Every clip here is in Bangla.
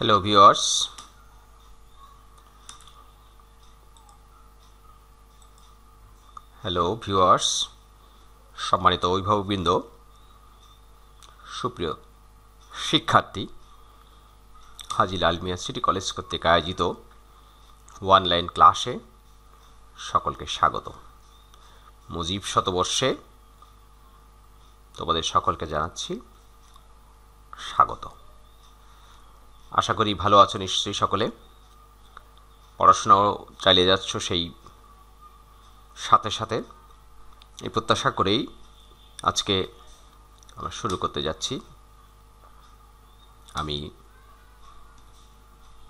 হ্যালো ভিওয়ার্স হ্যালো ভিওয়ার্স সম্মানিত অভিভাবকবৃন্দ সুপ্রিয় শিক্ষার্থী হাজি লালমিয়া সিটি কলেজ কর্তৃক আয়োজিত অনলাইন ক্লাসে সকলকে স্বাগত মুজিব শতবর্ষে তোমাদের সকলকে জানাচ্ছি স্বাগত আশা করি ভালো আছো নিশ্চয়ই সকলে পড়াশোনাও চালিয়ে যাচ্ছ সেই সাথে সাথে এই প্রত্যাশা করেই আজকে আমরা শুরু করতে যাচ্ছি আমি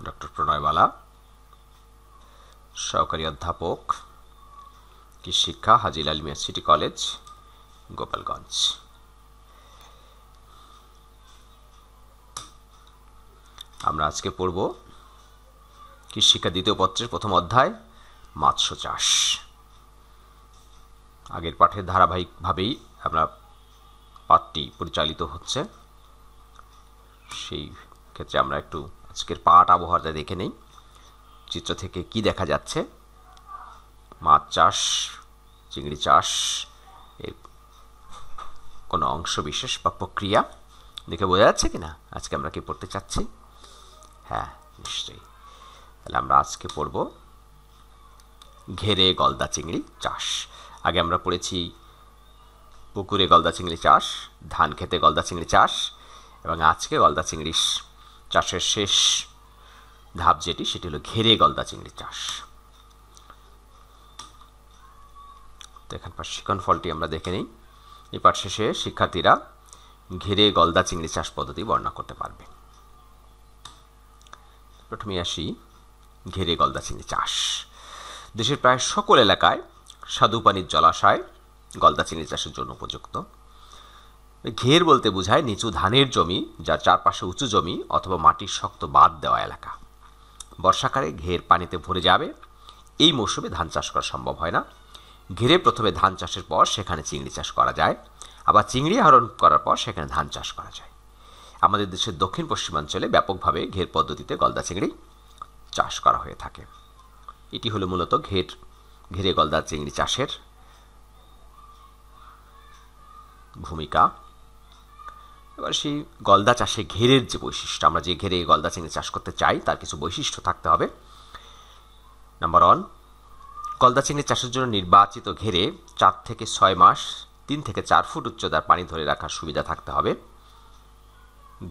ডক্টর প্রণয়বালা সহকারী অধ্যাপক কৃষিক্ষা হাজিলাল মিয়া সিটি কলেজ গোপালগঞ্জ আমরা আজকে পড়ব কৃষিক্ষা দ্বিতীয় পত্রের প্রথম অধ্যায় মৎস্য চাষ আগের পাঠের ধারাবাহিকভাবেই আমরা পাঠটি পরিচালিত হচ্ছে সেই ক্ষেত্রে আমরা একটু আজকের পাট আবহাওয়াটা দেখে নেই চিত্র থেকে কি দেখা যাচ্ছে মাছ চাষ চিংড়ি চাষ এর কোনো অংশ বিশেষ বা প্রক্রিয়া দেখে বোঝা যাচ্ছে কি না আজকে আমরা কি পড়তে চাচ্ছি হ্যাঁ নিশ্চয়ই তাহলে আমরা আজকে পড়ব ঘেরে গলদা চিংড়ি চাষ আগে আমরা পড়েছি পুকুরে গলদা চিংড়ি চাষ ধান খেতে গলদা চিংড়ি চাষ এবং আজকে গলদা চিংড়ি চাষের শেষ ধাপ যেটি সেটি হলো ঘেরে গলদা চিংড়ি চাষ তো এখানকার শিকন ফলটি আমরা দেখে নিই এ পাঠ শেষে শিক্ষার্থীরা ঘিরে গলদা চিংড়ি চাষ পদ্ধতি বর্ণনা করতে পারবে প্রথমে আসি ঘেরে গলদা চিংড়ি চাষ দেশের প্রায় সকল এলাকায় পানির জলাশয় গলদা চিংড়ি চাষের জন্য উপযুক্ত ঘের বলতে বোঝায় নিচু ধানের জমি যার চারপাশে উঁচু জমি অথবা মাটির শক্ত বাদ দেওয়া এলাকা বর্ষাকালে ঘের পানিতে ভরে যাবে এই মৌসুমে ধান চাষ করা সম্ভব হয় না ঘিরে প্রথমে ধান চাষের পর সেখানে চিংড়ি চাষ করা যায় আবার চিংড়ি আহরণ করার পর সেখানে ধান চাষ করা যায় আমাদের দেশের দক্ষিণ পশ্চিমাঞ্চলে ব্যাপকভাবে ঘের পদ্ধতিতে গলদা চিংড়ি চাষ করা হয়ে থাকে এটি হলো মূলত ঘের ঘেরে গলদা চিংড়ি চাষের ভূমিকা এবার সেই গলদা চাষে ঘেরের যে বৈশিষ্ট্য আমরা যে ঘেরে গলদা চিংড়ি চাষ করতে চাই তার কিছু বৈশিষ্ট্য থাকতে হবে নাম্বার ওয়ান গলদা চিংড়ি চাষের জন্য নির্বাচিত ঘেরে চার থেকে ছয় মাস তিন থেকে চার ফুট উচ্চতার পানি ধরে রাখার সুবিধা থাকতে হবে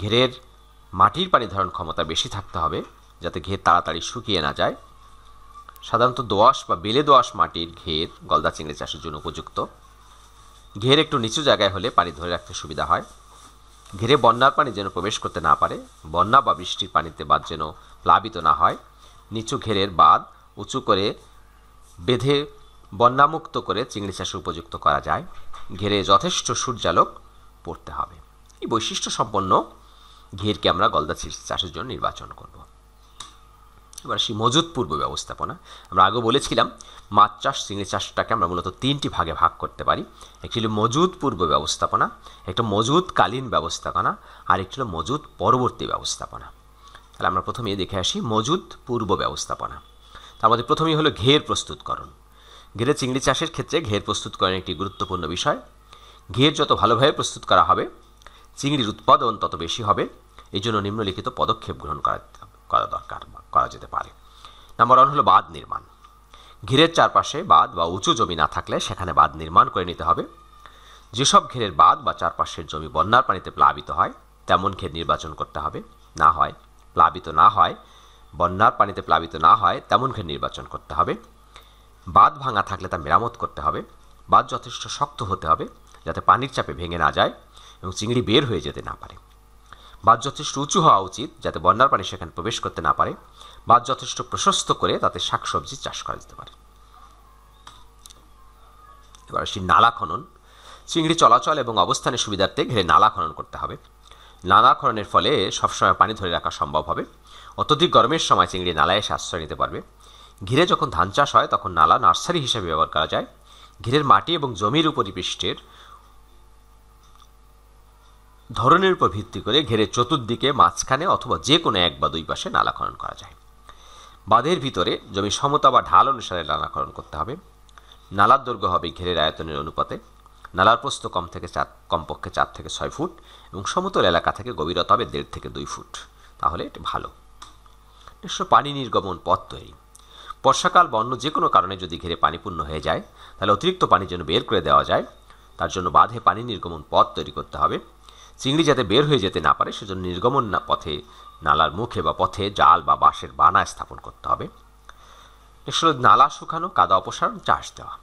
ঘেরের মাটির পানি ধারণ ক্ষমতা বেশি থাকতে হবে যাতে ঘের তাড়াতাড়ি শুকিয়ে না যায় সাধারণত দোয়াশ বা বেলে দোয়াশ মাটির ঘের গলদা চিংড়ি চাষের জন্য উপযুক্ত ঘের একটু নিচু জায়গায় হলে পানি ধরে রাখতে সুবিধা হয় ঘেরে বন্যার পানি যেন প্রবেশ করতে না পারে বন্যা বা বৃষ্টির পানিতে বাঁধ যেন প্লাবিত না হয় নিচু ঘেরের বাঁধ উঁচু করে বেঁধে বন্যামুক্ত করে চিংড়ি চাষে উপযুক্ত করা যায় ঘেরে যথেষ্ট সূর্যালোক পড়তে হবে এই বৈশিষ্ট্য সম্পন্ন ঘেরকে আমরা গলদা চাষের জন্য নির্বাচন করব এবার আসি মজুত পূর্ব ব্যবস্থাপনা আমরা আগে বলেছিলাম মাছ চাষ চিংড়ি চাষটাকে আমরা মূলত তিনটি ভাগে ভাগ করতে পারি একটি হল মজুত পূর্ব ব্যবস্থাপনা একটা মজুতকালীন ব্যবস্থাপনা আর একটি হল মজুত পরবর্তী ব্যবস্থাপনা তাহলে আমরা প্রথমে দেখে আসি মজুত পূর্ব ব্যবস্থাপনা তার মধ্যে প্রথমেই হলো ঘের প্রস্তুতকরণ ঘেরে চিংড়ি চাষের ক্ষেত্রে ঘের প্রস্তুতকরণ একটি গুরুত্বপূর্ণ বিষয় ঘের যত ভালোভাবে প্রস্তুত করা হবে চিংড়ির উৎপাদন তত বেশি হবে এই জন্য নিম্নলিখিত পদক্ষেপ গ্রহণ করা করা দরকার করা যেতে পারে নাম্বার ওয়ান হলো বাঁধ নির্মাণ ঘিরের চারপাশে বাঁধ বা উঁচু জমি না থাকলে সেখানে বাঁধ নির্মাণ করে নিতে হবে যেসব ঘেরের বাঁধ বা চারপাশের জমি বন্যার পানিতে প্লাবিত হয় তেমন ঘের নির্বাচন করতে হবে না হয় প্লাবিত না হয় বন্যার পানিতে প্লাবিত না হয় তেমন ঘের নির্বাচন করতে হবে বাঁধ ভাঙা থাকলে তা মেরামত করতে হবে বাঁধ যথেষ্ট শক্ত হতে হবে যাতে পানির চাপে ভেঙে না যায় এবং চিংড়ি বের হয়ে যেতে না পারে বাঁধ যথেষ্ট উঁচু হওয়া উচিত যাতে বন্যার পানি সেখানে প্রবেশ করতে না পারে বাঁধ যথেষ্ট প্রশস্ত করে তাতে শাকসবজি চাষ করা যেতে পারে এবার আসি নালা খনন চিংড়ি চলাচল এবং অবস্থানের সুবিধার্থে ঘিরে নালা খনন করতে হবে নালা খননের ফলে সবসময় পানি ধরে রাখা সম্ভব হবে অত্যধিক গরমের সময় চিংড়ি নালায় এসে আশ্রয় নিতে পারবে ঘিরে যখন ধান চাষ হয় তখন নালা নার্সারি হিসেবে ব্যবহার করা যায় ঘিরের মাটি এবং জমির উপরিপৃষ্ঠের ধরনের উপর ভিত্তি করে ঘেরে চতুর্দিকে মাঝখানে অথবা যে কোনো এক বা দুই পাশে নালা খনন করা যায় বাঁধের ভিতরে জমি সমতা বা ঢাল অনুসারে নালাকরণ করতে হবে নালার দৈর্ঘ্য হবে ঘেরের আয়তনের অনুপাতে নালার প্রস্থ কম থেকে চার কমপক্ষে চার থেকে ছয় ফুট এবং সমতল এলাকা থেকে গভীরতা হবে দেড় থেকে দুই ফুট তাহলে এটা ভালো নিজস্ব পানি নির্গমন পথ তৈরি বর্ষাকাল বন্য যে কোনো কারণে যদি ঘেরে পানিপূর্ণ হয়ে যায় তাহলে অতিরিক্ত পানি যেন বের করে দেওয়া যায় তার জন্য বাঁধে পানি নির্গমন পথ তৈরি করতে হবে চিংড়ি যাতে বের হয়ে যেতে না পারে সেজন্য নির্গমন না পথে নালার মুখে বা পথে জাল বা বাঁশের বানা স্থাপন করতে হবে এসব নালা শুকানো কাদা অপসারণ চাষ দেওয়া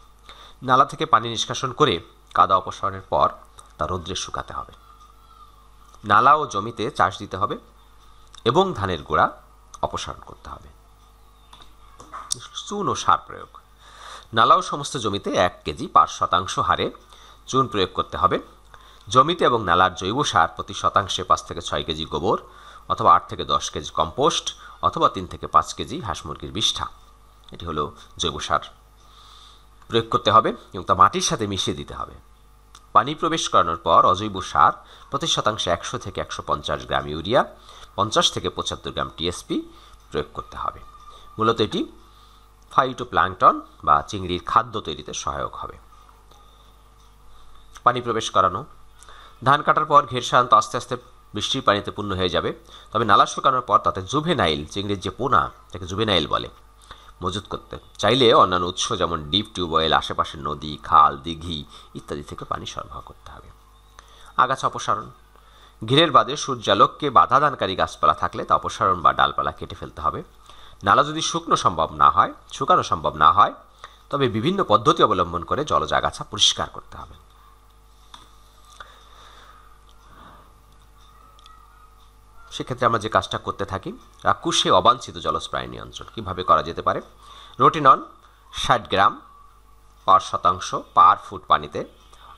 নালা থেকে পানি নিষ্কাশন করে কাদা অপসারণের পর তা রৌদ্রে শুকাতে হবে নালা ও জমিতে চাষ দিতে হবে এবং ধানের গোড়া অপসারণ করতে হবে চুন ও সার প্রয়োগ নালা ও সমস্ত জমিতে এক কেজি পাঁচ শতাংশ হারে চুন প্রয়োগ করতে হবে জমিতে এবং নালার জৈব সার প্রতি শতাংশে পাঁচ থেকে ছয় কেজি গোবর অথবা আট থেকে দশ কেজি কম্পোস্ট অথবা তিন থেকে পাঁচ কেজি হাঁস মুরগির বিষ্ঠা এটি হলো জৈব সার প্রয়োগ করতে হবে এবং তা মাটির সাথে মিশিয়ে দিতে হবে পানি প্রবেশ করানোর পর অজৈব সার প্রতি শতাংশে একশো থেকে একশো পঞ্চাশ গ্রাম ইউরিয়া পঞ্চাশ থেকে পঁচাত্তর গ্রাম টিএসপি প্রয়োগ করতে হবে মূলত এটি ফাইটোপ্লাংটন বা চিংড়ির খাদ্য তৈরিতে সহায়ক হবে পানি প্রবেশ করানো ধান কাটার পর ঘেরশান্ত আস্তে আস্তে বৃষ্টির পানিতে পূর্ণ হয়ে যাবে তবে নালা শুকানোর পর তাতে জুভেনাইল চিংড়ির যে পোনা তাকে জুভেনাইল বলে মজুত করতে চাইলে অন্যান্য উৎস যেমন ডিপ টিউবওয়েল আশেপাশের নদী খাল দিঘি ইত্যাদি থেকে পানি সরবরাহ করতে হবে আগাছা অপসারণ ঘিরের বাদে সূর্যালোককে বাধাদানকারী গাছপালা থাকলে তা অপসারণ বা ডালপালা কেটে ফেলতে হবে নালা যদি শুকনো সম্ভব না হয় শুকানো সম্ভব না হয় তবে বিভিন্ন পদ্ধতি অবলম্বন করে জলজ আগাছা পরিষ্কার করতে হবে সেক্ষেত্রে আমরা যে কাজটা করতে থাকি রাক্ষুষে অবাঞ্ছিত জলস্প্রায় নিয়ন্ত্রণ কীভাবে করা যেতে পারে রোটিনন ষাট গ্রাম পার শতাংশ পার ফুট পানিতে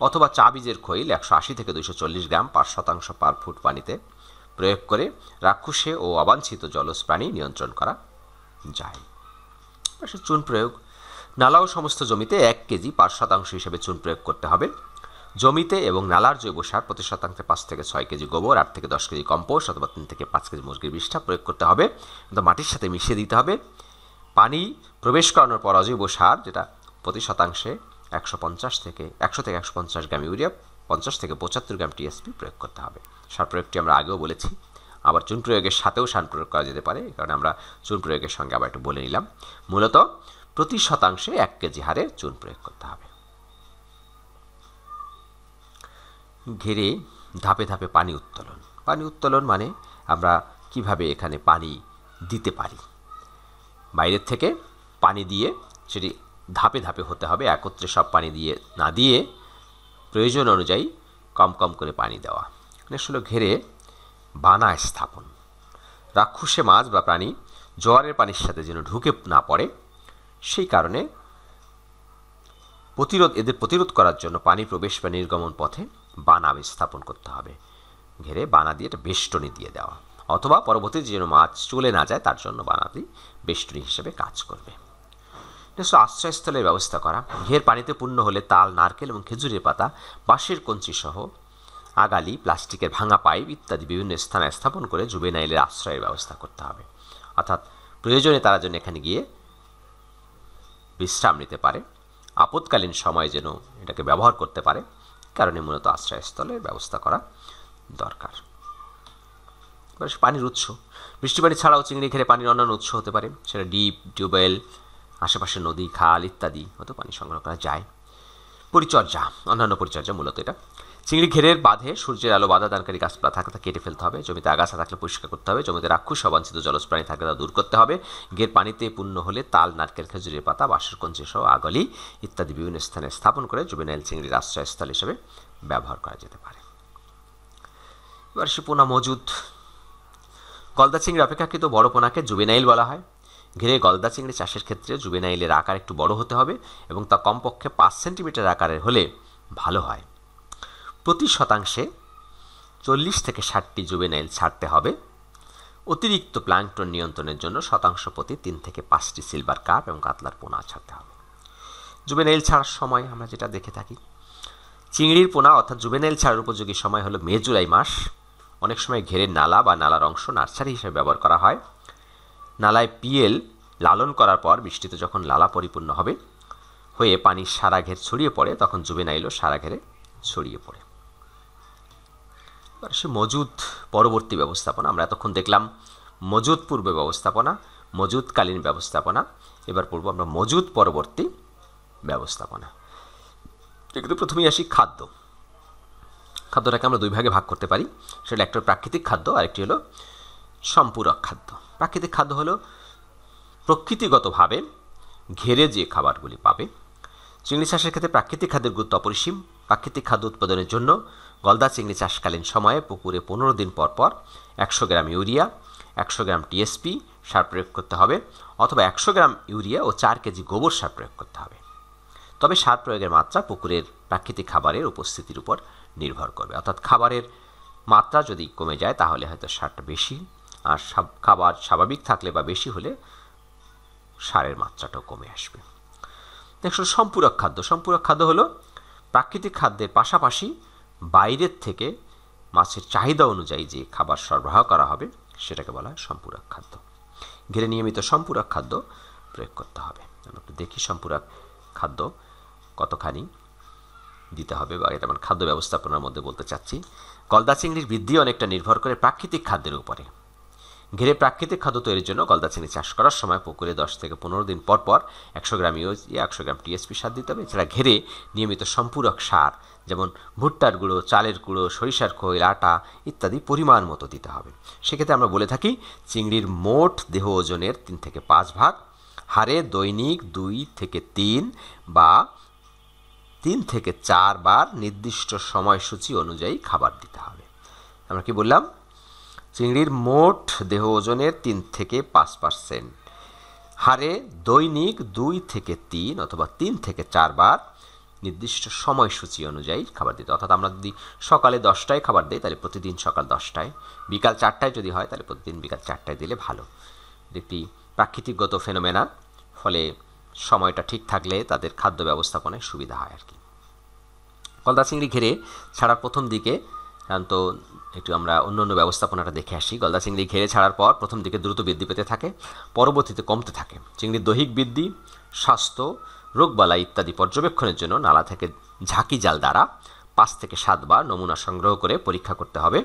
অথবা চা বীজের খৈল একশো আশি থেকে দুশো চল্লিশ গ্রাম পাঁচ শতাংশ পার ফুট পানিতে প্রয়োগ করে রাক্ষুসে ও অবাঞ্ছিত জলজ প্রাণী নিয়ন্ত্রণ করা যায় চুন প্রয়োগ নালাও সমস্ত জমিতে এক কেজি পাঁচ শতাংশ হিসেবে চুন প্রয়োগ করতে হবে জমিতে এবং নালার জৈব সার প্রতি শতাংশে পাঁচ থেকে ছয় কেজি গোবর আট থেকে দশ কেজি কম্পোস্ট অথবা তিন থেকে পাঁচ কেজি মুরগির বিষ্ঠা প্রয়োগ করতে হবে মাটির সাথে মিশিয়ে দিতে হবে পানি প্রবেশ করানোর পর অজৈব সার যেটা প্রতি শতাংশে একশো পঞ্চাশ থেকে একশো থেকে একশো পঞ্চাশ গ্রাম ইউরিয়া পঞ্চাশ থেকে পঁচাত্তর গ্রাম টিএসপি প্রয়োগ করতে হবে সার প্রয়োগটি আমরা আগেও বলেছি আবার চুন প্রয়োগের সাথেও সার প্রয়োগ করা যেতে পারে কারণ আমরা চুন প্রয়োগের সঙ্গে আবার একটু বলে নিলাম মূলত প্রতি শতাংশে এক কেজি হারে চুন প্রয়োগ করতে হবে ঘিরে ধাপে ধাপে পানি উত্তোলন পানি উত্তোলন মানে আমরা কিভাবে এখানে পানি দিতে পারি বাইরের থেকে পানি দিয়ে সেটি ধাপে ধাপে হতে হবে একত্রে সব পানি দিয়ে না দিয়ে প্রয়োজন অনুযায়ী কম কম করে পানি দেওয়া নেক্সট হলো ঘেরে বানা স্থাপন রাক্ষসে মাছ বা প্রাণী জোয়ারের পানির সাথে যেন ঢুকে না পড়ে সেই কারণে প্রতিরোধ এদের প্রতিরোধ করার জন্য পানি প্রবেশ বা নির্গমন পথে বানা স্থাপন করতে হবে ঘেরে বানা দিয়ে এটা বেষ্টনী দিয়ে দেওয়া অথবা পরবর্তী যেন মাছ চলে না যায় তার জন্য বানাতি বেষ্টনী হিসেবে কাজ করবে নেক্সট আশ্রয়স্থলের ব্যবস্থা করা ঘের পানিতে পূর্ণ হলে তাল নারকেল এবং খেজুরের পাতা বাঁশের কঞ্চি সহ আগালি প্লাস্টিকের ভাঙা পাইপ ইত্যাদি বিভিন্ন স্থানে স্থাপন করে জুবেনাইলের আশ্রয়ের ব্যবস্থা করতে হবে অর্থাৎ প্রয়োজনে তারা যেন এখানে গিয়ে বিশ্রাম নিতে পারে আপৎকালীন সময় যেন এটাকে ব্যবহার করতে পারে কারণে মূলত আশ্রয়স্থলের ব্যবস্থা করা দরকার পানির উৎস বৃষ্টি পানি ছাড়াও চিংড়ি ঘেরে পানির অন্যান্য উৎস হতে পারে সেটা ডিপ টিউবওয়েল আশেপাশে নদী খাল ইত্যাদি হয়তো পানি সংগ্রহ করা যায় পরিচর্যা অন্যান্য পরিচর্যা মূলত এটা চিংড়ি ঘেরের বাঁধে সূর্যের আলো বাধা দানকারী গাছপালা থাকলে তা কেটে ফেলতে হবে জমিতে আগাছা থাকলে পরিষ্কার করতে হবে জমিতে রাক্ষস অবাঞ্ছিত প্রাণী থাকলে তা দূর করতে হবে ঘের পানিতে পূর্ণ হলে তাল নারকেল খেজুরের পাতা বাঁশের কঞ্চি সহ আগলি ইত্যাদি বিভিন্ন স্থানে স্থাপন করে জুবেনাইল চিংড়ির আশ্রয়স্থল হিসেবে ব্যবহার করা যেতে পারে এবার সে পোনা মজুদ গলদা চিংড়ি অপেক্ষাকৃত বড় পোনাকে জুবেনাইল বলা হয় ঘিরে গলদা চিংড়ি চাষের ক্ষেত্রে জুবেনাইলের আকার একটু বড় হতে হবে এবং তা কমপক্ষে পাঁচ সেন্টিমিটার আকারের হলে ভালো হয় প্রতি শতাংশে চল্লিশ থেকে ষাটটি জুবেনাইল ছাড়তে হবে অতিরিক্ত প্লাংটন নিয়ন্ত্রণের জন্য শতাংশ প্রতি তিন থেকে পাঁচটি সিলভার কাপ এবং কাতলার পোনা ছাড়তে হবে জুবেনাইল ছাড়ার সময় আমরা যেটা দেখে থাকি চিংড়ির পোনা অর্থাৎ জুবেনাইল ছাড়ার উপযোগী সময় হলো মে জুলাই মাস অনেক সময় ঘেরের নালা বা নালার অংশ নার্সারি হিসেবে ব্যবহার করা হয় নালায় পিএল লালন করার পর বৃষ্টিতে যখন লালা পরিপূর্ণ হবে হয়ে পানির সারা ঘের ছড়িয়ে পড়ে তখন জুবেনাইলও সারা ঘেরে ছড়িয়ে পড়ে সে মজুদ পরবর্তী ব্যবস্থাপনা আমরা এতক্ষণ দেখলাম মজুদ পূর্বে ব্যবস্থাপনা মজুদকালীন ব্যবস্থাপনা এবার পড়ব আমরা মজুদ পরবর্তী ব্যবস্থাপনা কিন্তু প্রথমেই আসি খাদ্য খাদ্যটাকে আমরা দুই ভাগে ভাগ করতে পারি সেটা একটা প্রাকৃতিক খাদ্য আরেকটি হলো সম্পূরক খাদ্য প্রাকৃতিক খাদ্য হলো প্রকৃতিগতভাবে ঘেরে যে খাবারগুলি পাবে চিংড়ি চাষের ক্ষেত্রে প্রাকৃতিক খাদ্যের গুরুত্ব অপরিসীম প্রাকৃতিক খাদ্য উৎপাদনের জন্য গলদা চিংড়ি চাষকালীন সময়ে পুকুরে পনেরো দিন পর পর একশো গ্রাম ইউরিয়া একশো গ্রাম টিএসপি সার প্রয়োগ করতে হবে অথবা একশো গ্রাম ইউরিয়া ও চার কেজি গোবর সার প্রয়োগ করতে হবে তবে সার প্রয়োগের মাত্রা পুকুরের প্রাকৃতিক খাবারের উপস্থিতির উপর নির্ভর করবে অর্থাৎ খাবারের মাত্রা যদি কমে যায় তাহলে হয়তো সারটা বেশি আর সব খাবার স্বাভাবিক থাকলে বা বেশি হলে সারের মাত্রাটাও কমে আসবে দেখ সম্পূরক খাদ্য সম্পূরক খাদ্য হলো প্রাকৃতিক খাদ্যের পাশাপাশি বাইরের থেকে মাছের চাহিদা অনুযায়ী যে খাবার সরবরাহ করা হবে সেটাকে বলা হয় সম্পূরক খাদ্য ঘিরে নিয়মিত সম্পূরক খাদ্য প্রয়োগ করতে হবে আমরা একটু দেখি সম্পূরক খাদ্য কতখানি দিতে হবে বা এটা আমার খাদ্য ব্যবস্থাপনার মধ্যে বলতে চাচ্ছি গলদা চিংড়ির বৃদ্ধি অনেকটা নির্ভর করে প্রাকৃতিক খাদ্যের উপরে ঘিরে প্রাকৃতিক খাদ্য তৈরির জন্য গলদা চিনি চাষ করার সময় পুকুরে দশ থেকে পনেরো দিন পর পর একশো গ্রাম ইউজিয়া একশো গ্রাম টিএসপি সার দিতে হবে এছাড়া ঘেরে নিয়মিত সম্পূরক সার যেমন ভুট্টার গুঁড়ো চালের গুঁড়ো সরিষার খৈল আটা ইত্যাদি পরিমাণ মতো দিতে হবে সেক্ষেত্রে আমরা বলে থাকি চিংড়ির মোট দেহ ওজনের তিন থেকে পাঁচ ভাগ হারে দৈনিক দুই থেকে তিন বা তিন থেকে চারবার নির্দিষ্ট সময়সূচি অনুযায়ী খাবার দিতে হবে আমরা কি বললাম চিংড়ির মোট দেহ ওজনের তিন থেকে পাঁচ পার্সেন্ট হারে দৈনিক দুই থেকে তিন অথবা তিন থেকে চারবার নির্দিষ্ট সময়সূচি অনুযায়ী খাবার দিতে অর্থাৎ আমরা যদি সকালে দশটায় খাবার দিই তাহলে প্রতিদিন সকাল দশটায় বিকাল চারটায় যদি হয় তাহলে প্রতিদিন বিকাল চারটায় দিলে ভালো একটি প্রাকৃতিকগত ফেনোমেনা ফলে সময়টা ঠিক থাকলে তাদের খাদ্য ব্যবস্থাপনায় সুবিধা হয় আর কি কলদা চিংড়ি ঘিরে ছাড়ার প্রথম দিকে সাধারণত একটু আমরা অন্য অন্য ব্যবস্থাপনাটা দেখে আসি গলদা চিংড়ি ঘেরে ছাড়ার পর প্রথম দিকে দ্রুত বৃদ্ধি পেতে থাকে পরবর্তীতে কমতে থাকে চিংড়ির দৈহিক বৃদ্ধি স্বাস্থ্য রোগবালাই ইত্যাদি পর্যবেক্ষণের জন্য নালা থেকে ঝাঁকি জাল দ্বারা পাঁচ থেকে সাতবার নমুনা সংগ্রহ করে পরীক্ষা করতে হবে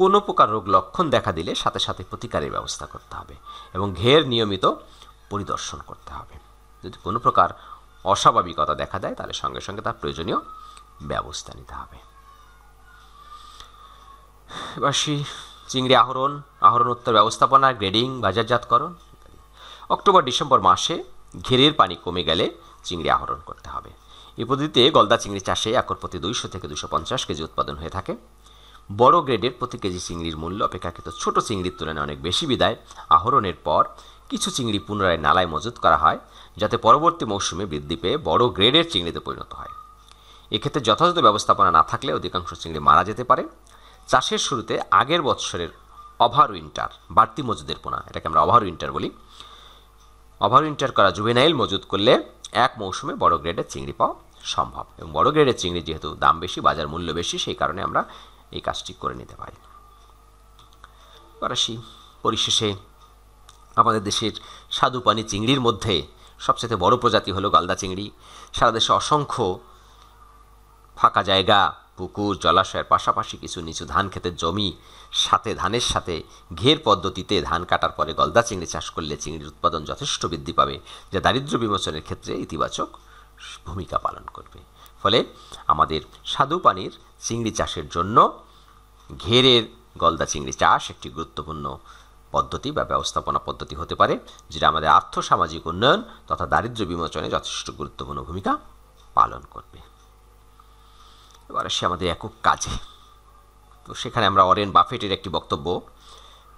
কোনো প্রকার রোগ লক্ষণ দেখা দিলে সাথে সাথে প্রতিকারের ব্যবস্থা করতে হবে এবং ঘের নিয়মিত পরিদর্শন করতে হবে যদি কোনো প্রকার অস্বাভাবিকতা দেখা দেয় তাহলে সঙ্গে সঙ্গে তার প্রয়োজনীয় ব্যবস্থা নিতে হবে বাসি চিংড়ি আহরণ আহরণোত্তর ব্যবস্থাপনা গ্রেডিং বাজারজাতকরণ অক্টোবর ডিসেম্বর মাসে ঘেরের পানি কমে গেলে চিংড়ি আহরণ করতে হবে এই পদ্ধতিতে গলদা চিংড়ি চাষে একর প্রতি দুইশো থেকে দুশো পঞ্চাশ কেজি উৎপাদন হয়ে থাকে বড় গ্রেডের প্রতি কেজি চিংড়ির মূল্য অপেক্ষাকৃত ছোট চিংড়ির তুলনায় অনেক বেশি বিদায় আহরণের পর কিছু চিংড়ি পুনরায় নালায় মজুত করা হয় যাতে পরবর্তী মৌসুমে বৃদ্ধি পেয়ে বড় গ্রেডের চিংড়িতে পরিণত হয় এক্ষেত্রে যথাযথ ব্যবস্থাপনা না থাকলে অধিকাংশ চিংড়ি মারা যেতে পারে চাষের শুরুতে আগের বৎসরের ওভার উইন্টার বাড়তি মজুদের পোনা এটাকে আমরা ওভার উইন্টার বলি ওভার উইন্টার করা জুবেনাইল মজুদ করলে এক মৌসুমে বড় গ্রেডের চিংড়ি পাওয়া সম্ভব এবং বড় গ্রেডের চিংড়ি যেহেতু দাম বেশি বাজার মূল্য বেশি সেই কারণে আমরা এই কাজটি করে নিতে পারি আসি পরিশেষে আমাদের দেশের পানি চিংড়ির মধ্যে সবচেয়ে বড় প্রজাতি হলো গালদা চিংড়ি সারা দেশে অসংখ্য ফাঁকা জায়গা পুকুর জলাশয়ের পাশাপাশি কিছু নিচু ধান খেতের জমি সাথে ধানের সাথে ঘের পদ্ধতিতে ধান কাটার পরে গলদা চিংড়ি চাষ করলে চিংড়ির উৎপাদন যথেষ্ট বৃদ্ধি পাবে যা দারিদ্র বিমোচনের ক্ষেত্রে ইতিবাচক ভূমিকা পালন করবে ফলে আমাদের স্বাদু পানির চিংড়ি চাষের জন্য ঘেরের গলদা চিংড়ি চাষ একটি গুরুত্বপূর্ণ পদ্ধতি বা ব্যবস্থাপনা পদ্ধতি হতে পারে যেটা আমাদের আর্থসামাজিক উন্নয়ন তথা দারিদ্র বিমোচনে যথেষ্ট গুরুত্বপূর্ণ ভূমিকা পালন করবে এবার আসি আমাদের একক কাজে তো সেখানে আমরা অরেন বাফেটের একটি বক্তব্য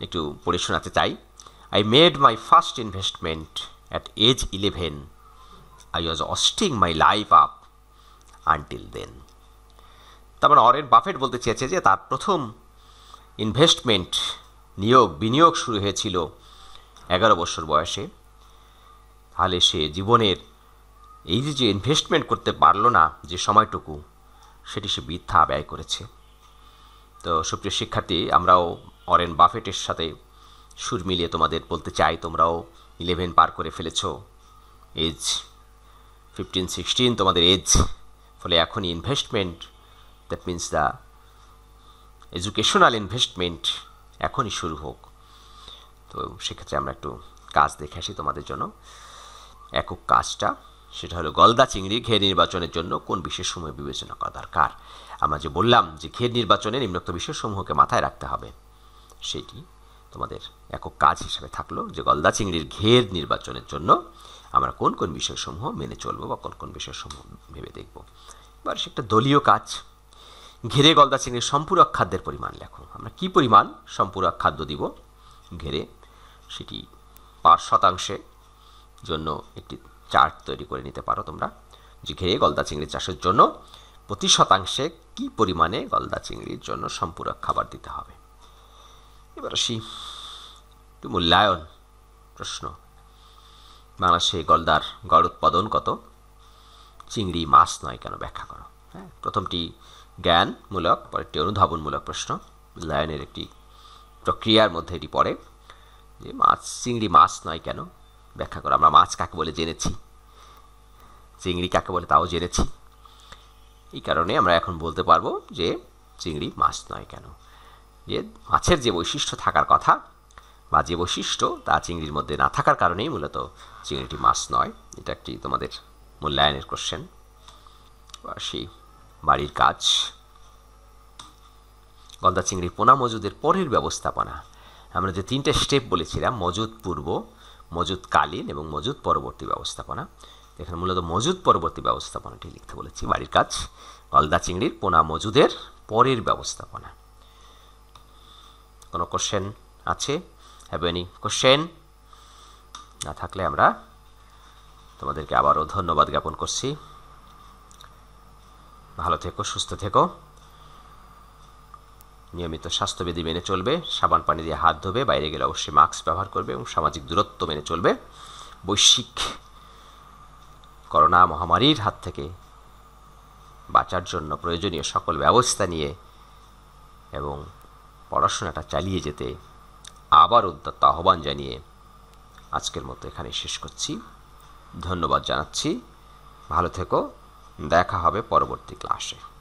একটু পড়ে শোনাতে চাই I made my first investment at age eleven I was wasting my life up until then তারপর অরেন বাফেট বলতে চেয়েছে যে তার প্রথম ইনভেস্টমেন্ট নিয়োগ বিনিয়োগ শুরু হয়েছিল এগারো বছর বয়সে তাহলে সে জীবনের এই যে ইনভেস্টমেন্ট করতে পারলো না যে সময়টুকু সেটি সে মিথ্যা ব্যয় করেছে তো সুপ্রিয় শিক্ষার্থী আমরাও অরেন বাফেটের সাথে সুর মিলিয়ে তোমাদের বলতে চাই তোমরাও ইলেভেন পার করে ফেলেছ এজ ফিফটিন সিক্সটিন তোমাদের এজ ফলে এখনই investment that means the educational investment এখনই শুরু হোক তো সেক্ষেত্রে আমরা একটু কাজ দেখে আসি তোমাদের জন্য একক কাজটা সেটা হলো গলদা চিংড়ি ঘের নির্বাচনের জন্য কোন বিশেষ সময় বিবেচনা করা দরকার আমরা যে বললাম যে ঘের নির্বাচনে নিম্নোক্ত সমূহকে মাথায় রাখতে হবে সেটি তোমাদের একক কাজ হিসেবে থাকলো যে গলদা চিংড়ির ঘের নির্বাচনের জন্য আমরা কোন কোন বিষয়সমূহ মেনে চলবো বা কোন কোন বিষয়সমূহ ভেবে দেখব এবার সেটা দলীয় কাজ ঘেরে গলদা চিংড়ির সম্পূরক খাদ্যের পরিমাণ লেখো আমরা কি পরিমাণ সম্পূরক খাদ্য দিব ঘেরে সেটি পাঁচ শতাংশে জন্য একটি চার্ট তৈরি করে নিতে পারো তোমরা যে ঘিরে গলদা চিংড়ি চাষের জন্য প্রতি শতাংশে কি পরিমাণে গলদা চিংড়ির জন্য সম্পূরক খাবার দিতে হবে এবার আসি মূল্যায়ন প্রশ্ন বাংলাদেশে গলদার গড় উৎপাদন কত চিংড়ি মাছ নয় কেন ব্যাখ্যা করো হ্যাঁ প্রথমটি জ্ঞানমূলক পরেরটি অনুধাবনমূলক প্রশ্ন মূল্যায়নের একটি প্রক্রিয়ার মধ্যে এটি পড়ে যে মাছ চিংড়ি মাছ নয় কেন ব্যাখ্যা করো আমরা মাছ কাকে বলে জেনেছি চিংড়ি কাকে বলে তাও জেনেছি এই কারণে আমরা এখন বলতে পারবো যে চিংড়ি মাছ নয় কেন যে মাছের যে বৈশিষ্ট্য থাকার কথা বা যে বৈশিষ্ট্য তা চিংড়ির মধ্যে না থাকার কারণেই মূলত চিংড়িটি মাছ নয় এটা একটি তোমাদের মূল্যায়নের কোশ্চেন বা সেই বাড়ির কাজ গন্দা চিংড়ি পোনা মজুদের পরের ব্যবস্থাপনা আমরা যে তিনটে স্টেপ বলেছিলাম মজুদ পূর্ব মজুদকালীন এবং মজুদ পরবর্তী ব্যবস্থাপনা এখানে মূলত মজুদ পরবর্তী ব্যবস্থাপনাটি লিখতে বলেছি বাড়ির কাজ গলদা চিংড়ির পোনা মজুদের পরের ব্যবস্থাপনা কোনো কোশ্চেন আছে হ্যাভ এনি কোশ্চেন না থাকলে আমরা তোমাদেরকে আবারও ধন্যবাদ জ্ঞাপন করছি ভালো থেকো সুস্থ থেকো নিয়মিত স্বাস্থ্যবিধি মেনে চলবে সাবান পানি দিয়ে হাত ধোবে বাইরে গেলে অবশ্যই মাস্ক ব্যবহার করবে এবং সামাজিক দূরত্ব মেনে চলবে বৈশ্বিক করোনা মহামারীর হাত থেকে বাঁচার জন্য প্রয়োজনীয় সকল ব্যবস্থা নিয়ে এবং পড়াশোনাটা চালিয়ে যেতে আবার উদ্যত আহ্বান জানিয়ে আজকের মতো এখানে শেষ করছি ধন্যবাদ জানাচ্ছি ভালো থেকো দেখা হবে পরবর্তী ক্লাসে